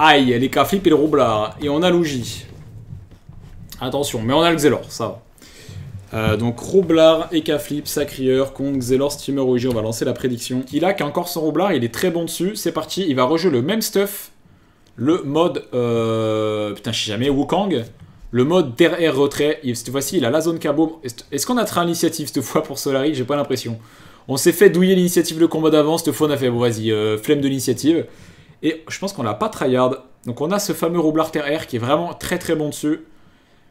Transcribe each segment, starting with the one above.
Aïe, les Flip et le Roublard. Et on a l'Ouji. Attention, mais on a le Xelor, ça va. Euh, donc Roublard et Sacrieur, contre Xelor, Steamer, OG, on va lancer la prédiction. Il a qu'un corps sans Roublard, il est très bon dessus, c'est parti, il va rejouer le même stuff, le mode, euh, putain je sais jamais, Wukong, le mode derrière retrait, cette fois-ci il a la zone Cabo. Est-ce qu'on a à l'initiative cette fois pour Solari J'ai pas l'impression. On s'est fait douiller l'initiative de combat d'avant, cette fois on a fait, bon vas-y, euh, flemme de l'initiative. Et je pense qu'on l'a pas tryhard. Donc on a ce fameux Roublard Terre-Air qui est vraiment très très bon dessus.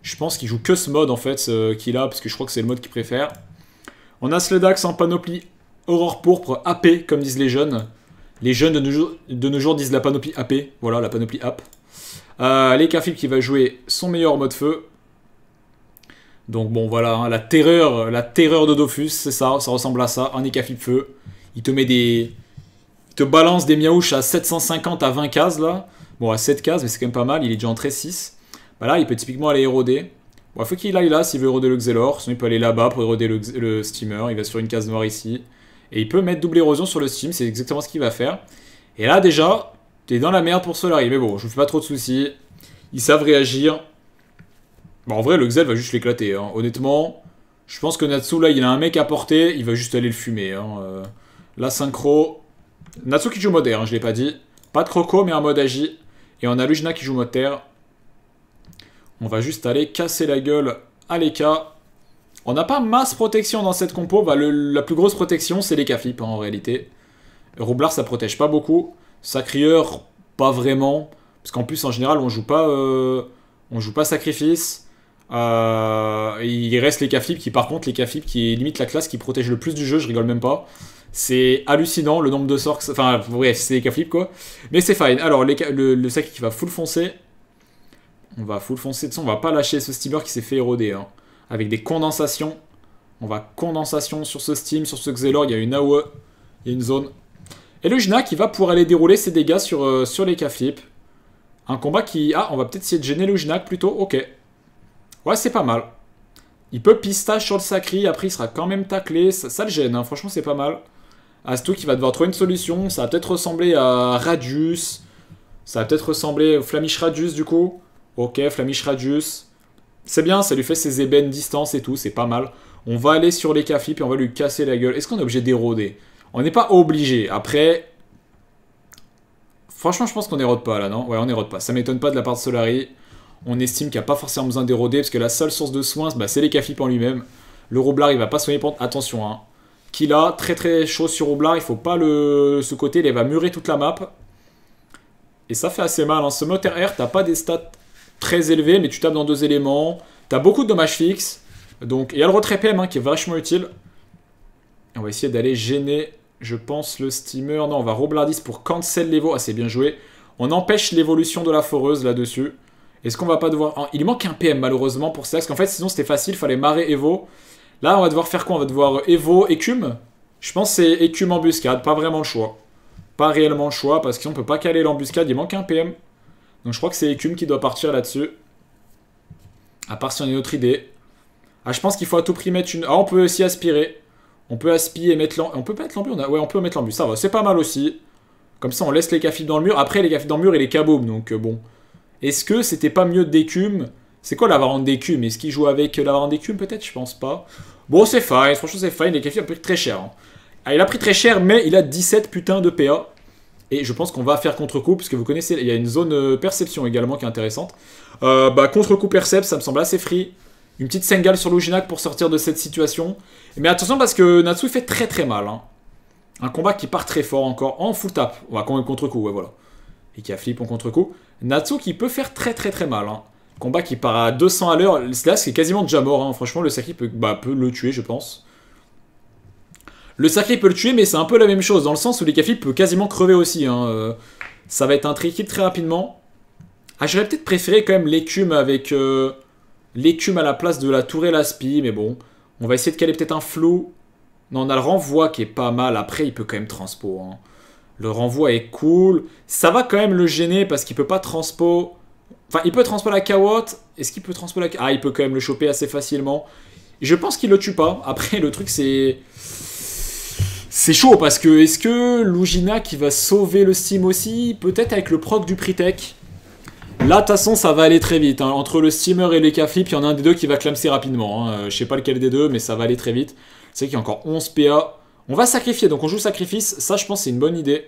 Je pense qu'il joue que ce mode en fait ce qu'il a, parce que je crois que c'est le mode qu'il préfère. On a Sledax en panoplie Aurore Pourpre AP, comme disent les jeunes. Les jeunes de nos, jours, disent la panoplie AP. Voilà, la panoplie AP. Euh, les qui va jouer son meilleur mode feu. Donc bon voilà, hein, la terreur la terreur de Dofus, c'est ça, ça ressemble à ça, un Ekafib feu. Il te met des, te balance des miaouches à 750 à 20 cases là. Bon, à 7 cases, mais c'est quand même pas mal. Il est déjà en 13-6. Bah là, il peut typiquement aller éroder. Bon, il faut qu'il aille là s'il veut éroder le Xelor. Sinon, il peut aller là-bas pour éroder le, steamer. Il va sur une case noire ici. Et il peut mettre double érosion sur le steam. C'est exactement ce qu'il va faire. Et là, déjà, t'es dans la merde pour Solari. Mais bon, je vous fais pas trop de soucis. Ils savent réagir. Bon, en vrai, le Xel va juste l'éclater. Hein. Honnêtement, je pense que Natsu, là, il a un mec à porter. Il va juste aller le fumer. Hein. Euh, la synchro, Natsu qui joue mode air, hein, je l'ai pas dit. Pas de croco, mais un mode agi. Et on a Lujna qui joue mode terre. On va juste aller casser la gueule à l'Eka. On n'a pas masse protection dans cette compo. Bah, la plus grosse protection, c'est les flip hein, en réalité. Roublard, ça protège pas beaucoup. Sacrieur, pas vraiment. Parce qu'en plus, en général, on joue pas, euh, on joue pas sacrifice. Euh, il reste les k qui, par contre, les qui limite la classe qui protège le plus du jeu, je rigole même pas. C'est hallucinant le nombre de sorts. Enfin, bref, c'est les cas quoi. Mais c'est fine. Alors, le, sac qui va full foncer. On va full foncer. De toute façon, on va pas lâcher ce steamer qui s'est fait éroder. Hein. Avec des condensations. On va condensation sur ce steam, sur ce Xelor. Il y a une AOE. Il y a une zone. Et le Jna qui va pouvoir aller dérouler ses dégâts sur, euh, sur les k Un combat qui. Ah, on va peut-être essayer de gêner le J'nac plutôt. Ok. Ouais, c'est pas mal. Il peut pistache sur le Sacri. Après, il sera quand même taclé. Ça, ça le gêne. Hein. Franchement, c'est pas mal. Astou qui va devoir trouver une solution. Ça va peut-être ressembler à Radius. Ça va peut-être ressembler au Flamish Radius du coup. Ok, Flamish Radius. C'est bien, ça lui fait ses ébènes distance et tout, c'est pas mal. On va aller sur les cafés et on va lui casser la gueule. Est-ce qu'on est obligé d'éroder On n'est pas obligé. Après, Franchement, je pense qu'on érode pas là, non Ouais, on érode pas. Ça m'étonne pas de la part de Solari. On estime qu'il n'y a pas forcément besoin d'éroder parce que la seule source de soins, bah, c'est les caflips en lui-même. Le roublard il va pas soigner pour, Attention, hein qui a. Très très chaud sur Oblin. Il faut pas le, ce côté. Il va murer toute la map. Et ça fait assez mal. En hein. Ce moteur Air, t'as pas des stats très élevées, mais tu tapes dans deux éléments. T'as beaucoup de dommages fixes. Donc, il y a le retrait PM hein, qui est vachement utile. On va essayer d'aller gêner, je pense, le steamer. Non, on va 10 pour cancel l'Evo. Ah, c'est bien joué. On empêche l'évolution de la foreuse là-dessus. Est-ce qu'on va pas devoir... Ah, il manque un PM malheureusement pour ça. Parce qu'en fait, sinon c'était facile. Fallait marrer Evo. Là, on va devoir faire quoi On va devoir euh, Evo, Écume Je pense c'est Écume embuscade, pas vraiment le choix. Pas réellement le choix, parce qu'on peut pas caler l'embuscade, il manque un PM. Donc je crois que c'est Écume qui doit partir là-dessus. À part si on a une autre idée. Ah, je pense qu'il faut à tout prix mettre une... Ah, on peut aussi aspirer. On peut aspirer et mettre l'embus. On peut mettre l'embus Ouais, on peut mettre l'embus, ça va. C'est pas mal aussi. Comme ça, on laisse les cafés dans le mur. Après, les cafés dans le mur et les kaboum, donc euh, bon. Est-ce que c'était pas mieux d'écume c'est quoi la varande d'écume Est-ce qu'il joue avec la varande décume peut-être Je pense pas. Bon, c'est fine. Franchement, c'est fine. Les cafés ont pris très cher. Hein. Ah, il a pris très cher, mais il a 17 putains de PA. Et je pense qu'on va faire contre-coup, Puisque vous connaissez, il y a une zone euh, perception également qui est intéressante. Euh, bah, contre-coup percep, ça me semble assez free. Une petite Sengal sur Luginak pour sortir de cette situation. Mais attention parce que Natsu fait très très mal. Hein. Un combat qui part très fort encore, en full tap. On va quand même contre-coup, ouais voilà. Et qui a flip en contre-coup. Natsu qui peut faire très très très mal. Hein. Combat qui part à 200 à l'heure. Là, c'est quasiment déjà mort. Hein. Franchement, le Saki peut, bah, peut le tuer, je pense. Le Saki peut le tuer, mais c'est un peu la même chose. Dans le sens où les cafés peut quasiment crever aussi. Hein. Euh, ça va être un tri très rapidement. Ah, j'aurais peut-être préféré quand même l'écume avec... Euh, l'écume à la place de la tour et l'aspi. Mais bon, on va essayer de caler peut-être un flou. Non, on a le renvoi qui est pas mal. Après, il peut quand même transpo. Hein. Le renvoi est cool. Ça va quand même le gêner parce qu'il peut pas transpo. Enfin, il peut transporter la carotte. Est-ce qu'il peut transporter la Ah, il peut quand même le choper assez facilement. Je pense qu'il le tue pas. Après, le truc, c'est... C'est chaud, parce que est-ce que Lugina, qui va sauver le Steam aussi, peut-être avec le proc du Pritech Là, de toute façon, ça va aller très vite. Hein. Entre le steamer et les K-Flip, il y en a un des deux qui va clamser rapidement. Hein. Euh, je sais pas lequel des deux, mais ça va aller très vite. C'est qu'il y a encore 11 PA. On va sacrifier, donc on joue sacrifice. Ça, je pense, c'est une bonne idée.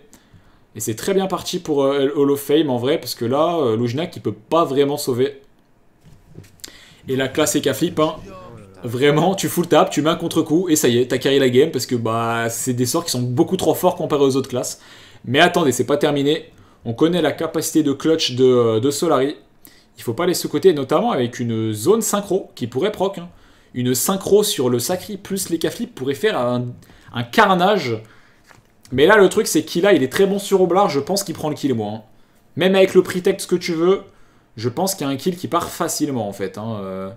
Et c'est très bien parti pour euh, Hall of Fame en vrai, parce que là, euh, qui peut pas vraiment sauver. Et la classe est hein. Vraiment, tu full tap, tu mets un contre-coup, et ça y est, t'as carré la game, parce que bah c'est des sorts qui sont beaucoup trop forts comparés aux autres classes. Mais attendez, c'est pas terminé. On connaît la capacité de clutch de, euh, Solari. Il faut pas aller ce côté, notamment avec une zone synchro qui pourrait proc. Hein. Une synchro sur le sacri plus les pourrait faire un carnage mais là, le truc, c'est a, il est très bon sur Oblard. Je pense qu'il prend le kill, moi. Hein. Même avec le pre-tech ce que tu veux, je pense qu'il y a un kill qui part facilement, en fait. Hein, euh.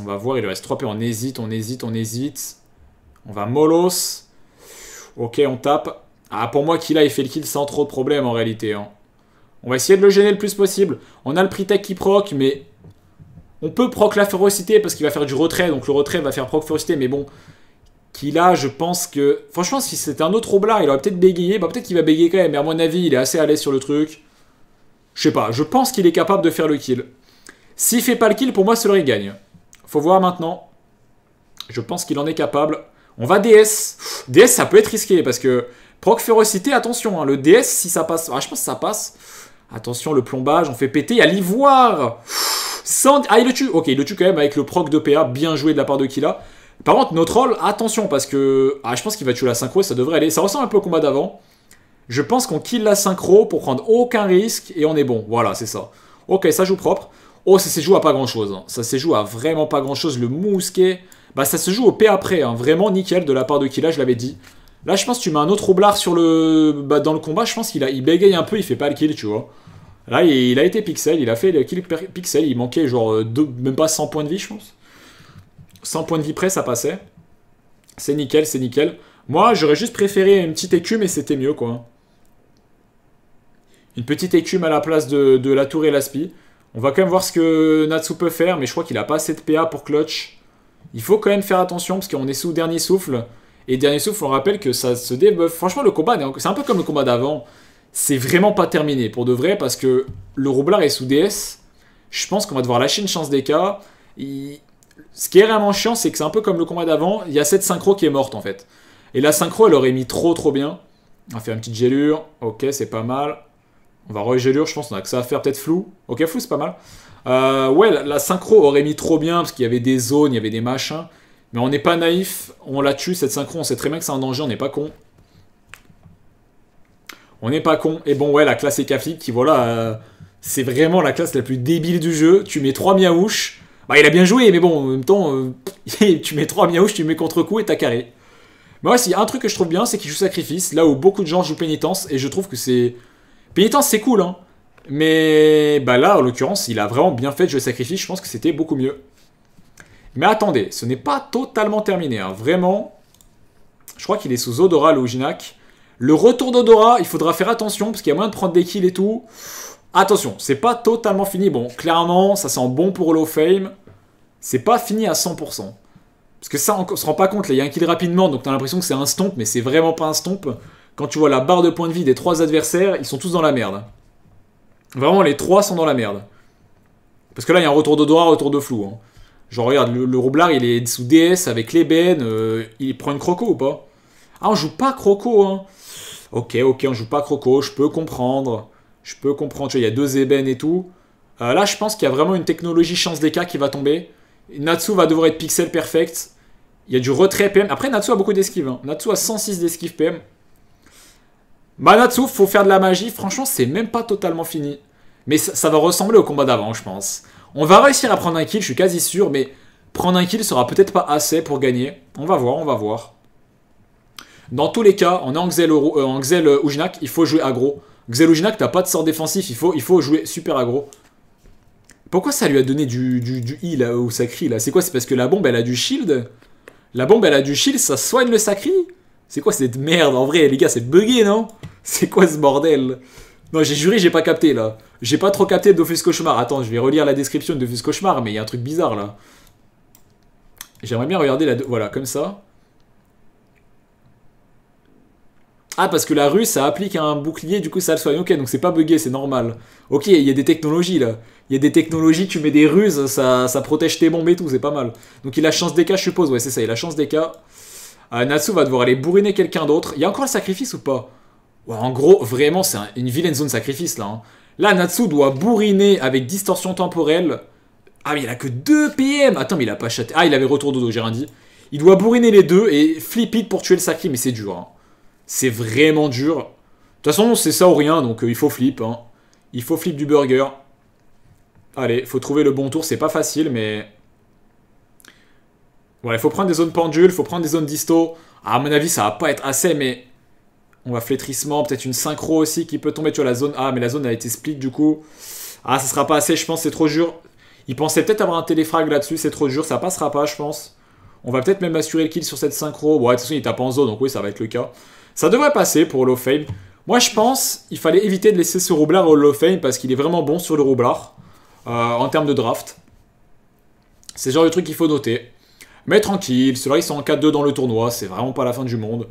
On va voir, il reste 3 P. On hésite, on hésite, on hésite. On va Molos. Ok, on tape. Ah, pour moi, Kila, il fait le kill sans trop de problème, en réalité. Hein. On va essayer de le gêner le plus possible. On a le pre-tech qui proc, mais... On peut proc la férocité, parce qu'il va faire du retrait, donc le retrait va faire proc férocité, mais bon qui là, je pense que... Franchement, si c'était un autre Oblard, il aurait peut-être bégayé. Bah, peut-être qu'il va bégayer quand même, mais à mon avis, il est assez à l'aise sur le truc. Je sais pas, je pense qu'il est capable de faire le kill. S'il fait pas le kill, pour moi, il gagne. Faut voir maintenant. Je pense qu'il en est capable. On va DS. DS, ça peut être risqué, parce que... Proc férocité, attention, hein. le DS, si ça passe... Ah, je pense que ça passe. Attention, le plombage, on fait péter. Il y a l'ivoire Ah, il le tue Ok, il le tue quand même avec le proc de PA. Bien joué de la part de Killa. Par contre, notre rôle, attention, parce que ah, je pense qu'il va tuer la synchro ça devrait aller. Ça ressemble un peu au combat d'avant. Je pense qu'on kill la synchro pour prendre aucun risque et on est bon. Voilà, c'est ça. Ok, ça joue propre. Oh, ça se joue à pas grand-chose. Hein. Ça se joue à vraiment pas grand-chose. Le mousquet, bah ça se joue au P après. Hein. Vraiment nickel de la part de Killa, je l'avais dit. Là, je pense que tu mets un autre roublard sur le... Bah, dans le combat. Je pense qu'il a... il bégaye un peu, il fait pas le kill, tu vois. Là, il, a été pixel, il a fait le kill pixel. Il manquait genre euh, même pas 100 points de vie, je pense. 100 points de vie près, ça passait. C'est nickel, c'est nickel. Moi, j'aurais juste préféré une petite écume et c'était mieux, quoi. Une petite écume à la place de, la tour et l'aspi. On va quand même voir ce que Natsu peut faire, mais je crois qu'il a pas assez de PA pour clutch. Il faut quand même faire attention parce qu'on est sous dernier souffle. Et dernier souffle, on rappelle que ça se débuffe. Franchement, le combat, c'est un peu comme le combat d'avant. C'est vraiment pas terminé pour de vrai parce que le roublard est sous DS. Je pense qu'on va devoir lâcher une chance des cas. Il ce qui est vraiment chiant, c'est que c'est un peu comme le combat d'avant, il y a cette synchro qui est morte en fait. Et la synchro, elle aurait mis trop trop bien. On va faire une petite gélure, ok, c'est pas mal. On va re-gélure, je pense, on a que ça à faire, peut-être flou. Ok, flou, c'est pas mal. Euh, ouais, la, synchro aurait mis trop bien, parce qu'il y avait des zones, il y avait des machins. Mais on n'est pas naïf, on la tue cette synchro, on sait très bien que c'est un danger, on n'est pas con. On n'est pas con. Et bon, ouais, la classe Ekaflick qui, voilà, euh, c'est vraiment la classe la plus débile du jeu. Tu mets 3 miaouches, bah, il a bien joué, mais bon, en même temps, euh, tu mets 3 miaouches, tu mets contre-coup et t'as carré. Moi ouais, un truc que je trouve bien, c'est qu'il joue sacrifice, là où beaucoup de gens jouent pénitence, et je trouve que c'est. Pénitence, c'est cool, hein. Mais bah là, en l'occurrence, il a vraiment bien fait de jouer sacrifice, je pense que c'était beaucoup mieux. Mais attendez, ce n'est pas totalement terminé, hein. vraiment. Je crois qu'il est sous Odora, le Le retour d'Odora, il faudra faire attention, parce qu'il y a moyen de prendre des kills et tout. Attention, c'est pas totalement fini. Bon, clairement, ça sent bon pour Low Fame. C'est pas fini à 100%. Parce que ça, on se rend pas compte, là, il y a un kill rapidement, donc t'as l'impression que c'est un stomp, mais c'est vraiment pas un stomp. Quand tu vois la barre de points de vie des trois adversaires, ils sont tous dans la merde. Vraiment, les trois sont dans la merde. Parce que là, il y a un retour de droit, un retour de flou. Hein. Genre, regarde, le, roublard, il est sous DS avec l'ébène. Euh, il prend une croco ou pas Ah, on joue pas croco, hein Ok, ok, on joue pas croco, je peux comprendre. Je peux comprendre. Tu vois, il y a deux ébènes et tout. Euh, là, je pense qu'il y a vraiment une technologie chance des cas qui va tomber. Natsu va devoir être pixel perfect. Il y a du retrait PM. Après, Natsu a beaucoup d'esquives. Hein. Natsu a 106 d'esquive PM. Bah, Natsu, faut faire de la magie. Franchement, c'est même pas totalement fini. Mais ça, va ressembler au combat d'avant, je pense. On va réussir à prendre un kill, je suis quasi sûr, mais prendre un kill sera peut-être pas assez pour gagner. On va voir, on va voir. Dans tous les cas, on est en Xel, euh, euh il faut jouer aggro que t'as pas de sort défensif, il faut, il faut jouer super aggro. Pourquoi ça lui a donné du, du, du I là, sacri là C'est quoi C'est parce que la bombe elle a du shield La bombe elle a du shield, ça soigne le sacri C'est quoi cette merde En vrai, les gars, c'est bugué non C'est quoi ce bordel Non, j'ai juré, j'ai pas capté là. J'ai pas trop capté Dofus Cauchemar. Attends, je vais relire la description de Dofus Cauchemar, mais il y a un truc bizarre là. J'aimerais bien regarder la. Voilà, comme ça. Ah, parce que la rue, ça applique à un bouclier, du coup, ça le soigne. Ok, donc c'est pas bugué, c'est normal. Ok, il y a des technologies, là. Il y a des technologies, tu mets des ruses, ça, ça protège tes bombes et tout, c'est pas mal. Donc il a chance des cas, je suppose. Ouais, c'est ça, il a chance des cas. Ah, Natsu va devoir aller bourriner quelqu'un d'autre. Il y a encore le sacrifice ou pas En gros, vraiment, c'est une vilaine zone sacrifice, là. Hein. Là, Natsu doit bourriner avec distorsion temporelle. Ah, mais il a que 2 PM Attends, mais il a pas chaté. Ah, il avait retour d'eau j'ai rien dit. Il doit bourriner les deux et flip it pour tuer le Saki, mais c'est dur. Hein. C'est vraiment dur. De toute façon, c'est ça ou rien, donc euh, il faut flip. Hein. Il faut flip du burger. Allez, faut trouver le bon tour, c'est pas facile, mais... Voilà, il faut prendre des zones pendules, faut prendre des zones disto. Ah, à mon avis, ça va pas être assez, mais... On va flétrissement, peut-être une synchro aussi qui peut tomber. sur la zone... Ah, mais la zone a été split, du coup. Ah, ça sera pas assez, je pense, c'est trop dur. Il pensait peut-être avoir un téléfrag là-dessus, c'est trop dur, ça passera pas, je pense. On va peut-être même assurer le kill sur cette synchro. Bon, ouais, de toute façon, il tape en zone, donc oui, ça va être le cas. Ça devrait passer pour Hall Fame. Moi, je pense il fallait éviter de laisser ce roublard au Hall Fame parce qu'il est vraiment bon sur le roublard euh, en termes de draft. C'est le genre de truc qu'il faut noter. Mais tranquille, ceux-là, ils sont en 4-2 dans le tournoi. C'est vraiment pas la fin du monde.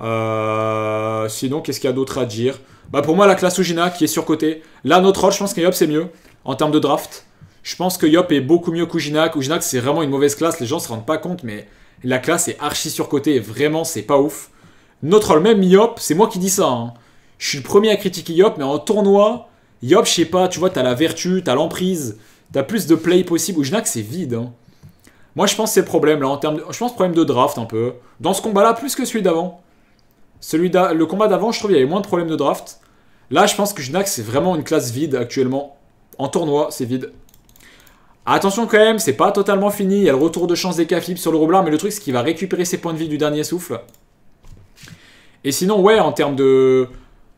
Euh, sinon, qu'est-ce qu'il y a d'autre à dire bah, Pour moi, la classe Oujina qui est surcotée. Là, notre rôle, je pense que Yop, c'est mieux en termes de draft. Je pense que Yop est beaucoup mieux qu'Uginak. Uginak, c'est vraiment une mauvaise classe. Les gens se rendent pas compte, mais la classe est archi surcotée. Et vraiment, c'est pas ouf. Notre même, Yop, c'est moi qui dis ça. Hein. Je suis le premier à critiquer Yop, mais en tournoi, Yop, je sais pas, tu vois, t'as la vertu, t'as l'emprise, t'as plus de play possible. que c'est vide. Hein. Moi, je pense c'est problème là en termes de... Je pense problème de draft un peu. Dans ce combat-là, plus que celui d'avant. Celui Le combat d'avant, je trouve qu'il y avait moins de problèmes de draft. Là, je pense que Jnax, c'est vraiment une classe vide actuellement. En tournoi, c'est vide. Attention quand même, c'est pas totalement fini. Il y a le retour de chance des Caflip sur le Roblard, mais le truc, c'est qu'il va récupérer ses points de vie du dernier souffle. Et sinon, ouais, en termes de.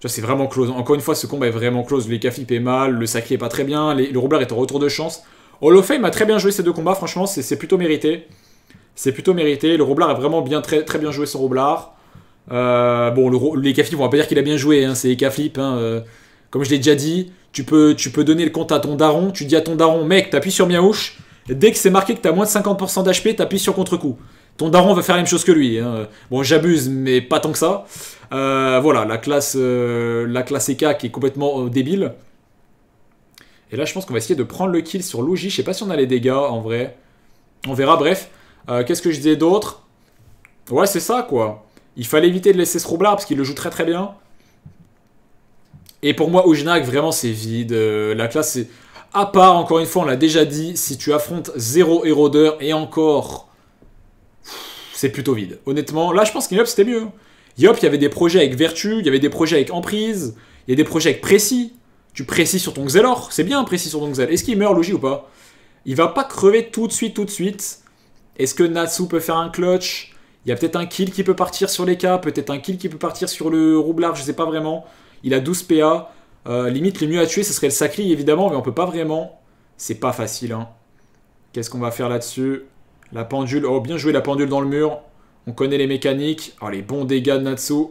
C'est vraiment close. Encore une fois, ce combat est vraiment close. Les est mal, le sacré est pas très bien, le Roublard est en retour de chance. Hall of Fame a très bien joué ces deux combats, franchement, c'est plutôt mérité. C'est plutôt mérité. Le Roublard a vraiment bien, très, très bien joué son Roublard. Euh, bon, le, les on va pas dire qu'il a bien joué, hein, c'est les hein, euh, comme je l'ai déjà dit, tu peux, tu peux donner le compte à ton daron. Tu dis à ton daron, mec, t'appuies sur Miaouche. Dès que c'est marqué que t'as moins de 50% d'HP, t'appuies sur contre-coup. Ton daron va faire la même chose que lui. Hein. Bon, j'abuse, mais pas tant que ça. Euh, voilà, la classe, euh, la classe EK qui est complètement euh, débile. Et là, je pense qu'on va essayer de prendre le kill sur Luigi. Je sais pas si on a les dégâts, en vrai. On verra, bref. Qu'est-ce que je disais d'autre Ouais, c'est ça, quoi. Il fallait éviter de laisser ce roublard, parce qu'il le joue très très bien. Et pour moi, Ojnak, vraiment, c'est vide. la classe, c'est... À part, encore une fois, on l'a déjà dit, si tu affrontes 0 érodeur et encore c'est plutôt vide. Honnêtement, là, je pense qu'Iop, c'était mieux. Yop, il y avait des projets avec Vertu, il y avait des projets avec Emprise, il y a des projets avec Précis. Tu précis sur ton Xelor, c'est bien précis sur ton Xel. Est-ce qu'il meurt, logique ou pas Il va pas crever tout de suite, tout de suite. Est-ce que Natsu peut faire un clutch Il y a peut-être un kill qui peut partir sur les cas, peut-être un kill qui peut partir sur le roublard, je sais pas vraiment. Il a 12 PA. Euh, limite, le mieux à tuer, ce serait le Sacri, évidemment, mais on peut pas vraiment. C'est pas facile, hein. Qu'est-ce qu'on va faire là-dessus la pendule. Oh, bien joué la pendule dans le mur. On connaît les mécaniques. Oh, les bons dégâts de Natsu.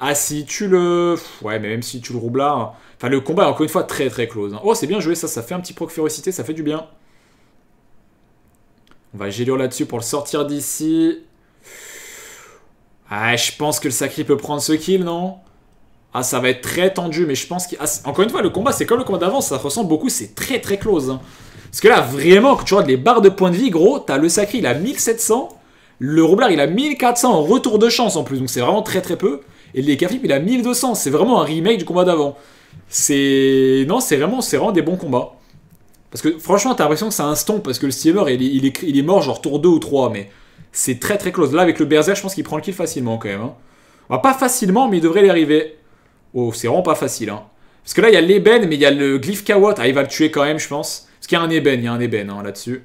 Ah, si tu le... Ouais, mais même si tu le roubles là... Hein. Enfin, le combat est encore une fois très très close. Hein. Oh, c'est bien joué ça. Ça fait un petit proc férocité. Ça fait du bien. On va Gélure là-dessus pour le sortir d'ici. Ah, je pense que le sacré peut prendre ce kill, non Ah, ça va être très tendu, mais je pense qu'il... Ah, encore une fois, le combat, c'est comme le combat d'avant, ça ressemble beaucoup, c'est très très close. Hein. Parce que là, vraiment, quand tu vois les barres de points de vie, gros, t'as le sacré, il a 1700. Le roublard, il a 1400 en retour de chance en plus. Donc c'est vraiment très très peu. Et les Caflip, il a 1200. C'est vraiment un remake du combat d'avant. C'est. Non, c'est vraiment, vraiment des bons combats. Parce que franchement, t'as l'impression que c'est un stomp. Parce que le steamer, il est, il, mort genre tour 2 ou 3. Mais c'est très très close. Là, avec le Berserker, je pense qu'il prend le kill facilement quand même. Hein. Bah, pas facilement, mais il devrait y arriver. Oh, c'est vraiment pas facile. Hein. Parce que là, il y a l'ébène, mais il y a le glyph Kawat. Ah, il va le tuer quand même, je pense. Parce qu'il y a un ébène, il y a un ébène hein, là-dessus.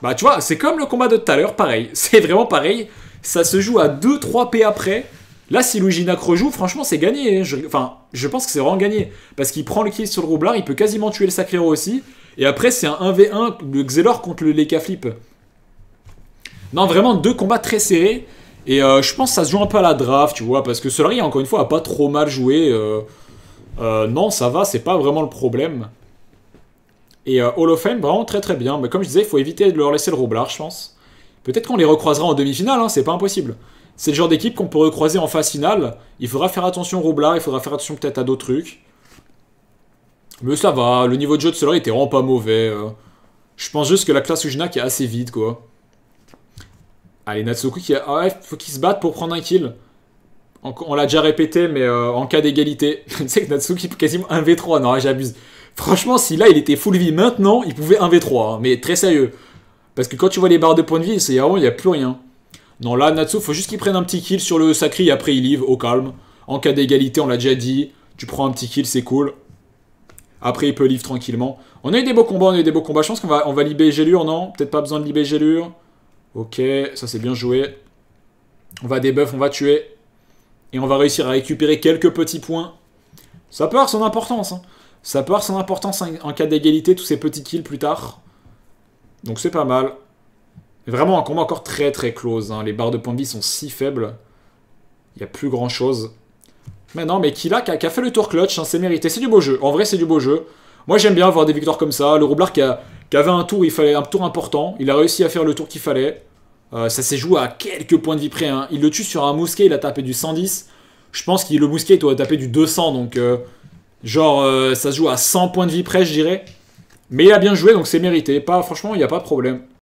Bah tu vois, c'est comme le combat de tout à l'heure, pareil. C'est vraiment pareil. Ça se joue à 2-3 P après. Là, si Luginac rejoue, franchement, c'est gagné. Hein. Enfin, je pense que c'est vraiment gagné. Parce qu'il prend le kill sur le roublard, il peut quasiment tuer le sacré aussi. Et après, c'est un 1v1, de Xelor contre le Leka Flip. Non, vraiment, deux combats très serrés. Et euh, je pense que ça se joue un peu à la draft, tu vois. Parce que Solari, encore une fois, a pas trop mal joué. Euh, euh, non, ça va, c'est pas vraiment le problème. Et euh, Hall of Fame, vraiment très très bien. Mais comme je disais, il faut éviter de leur laisser le roublard, je pense. Peut-être qu'on les recroisera en demi-finale, hein, c'est pas impossible. C'est le genre d'équipe qu'on peut recroiser en phase finale. Il faudra faire attention au roublard, il faudra faire attention peut-être à d'autres trucs. Mais ça va, le niveau de jeu de cela était vraiment pas mauvais. Euh. Je pense juste que la classe qui est assez vide, quoi. Allez, Natsuki qui ah faut qu'il se batte pour prendre un kill. On, l'a déjà répété, mais euh, en cas d'égalité. tu sais que Natsuki quasiment 1v3, non, j'abuse. Franchement, si là il était full vie maintenant, il pouvait 1v3, hein, mais très sérieux. Parce que quand tu vois les barres de points de vie, c'est vraiment, il n'y a plus rien. Non, là, Natsu, faut juste qu'il prenne un petit kill sur le sacré, et après il livre au calme. En cas d'égalité, on l'a déjà dit. Tu prends un petit kill, c'est cool. Après, il peut live tranquillement. On a eu des beaux combats, on a eu des beaux combats. Je pense qu'on va, on va libérer Gélure, non Peut-être pas besoin de libérer Gélure. Ok, ça c'est bien joué. On va débuff, on va tuer. Et on va réussir à récupérer quelques petits points. Ça part, son importance. Hein. Ça peut avoir son importance en cas d'égalité, tous ces petits kills plus tard. Donc c'est pas mal. Vraiment un combat encore très très close. Hein. Les barres de points de vie sont si faibles. Il n'y a plus grand chose. Mais non, mais Kila qui a, fait le tour clutch, hein, c'est mérité. C'est du beau jeu. En vrai, c'est du beau jeu. Moi, j'aime bien avoir des victoires comme ça. Le Roublard qui, avait un tour, il fallait un tour important. Il a réussi à faire le tour qu'il fallait. Euh, ça s'est joué à quelques points de vie près. Hein. Il le tue sur un mousquet, il a tapé du 110. Je pense qu'il le mousquet, il doit taper du 200. Donc, euh, Genre, euh, ça se joue à 100 points de vie près, je dirais. Mais il a bien joué, donc c'est mérité. Pas, franchement, il n'y a pas de problème.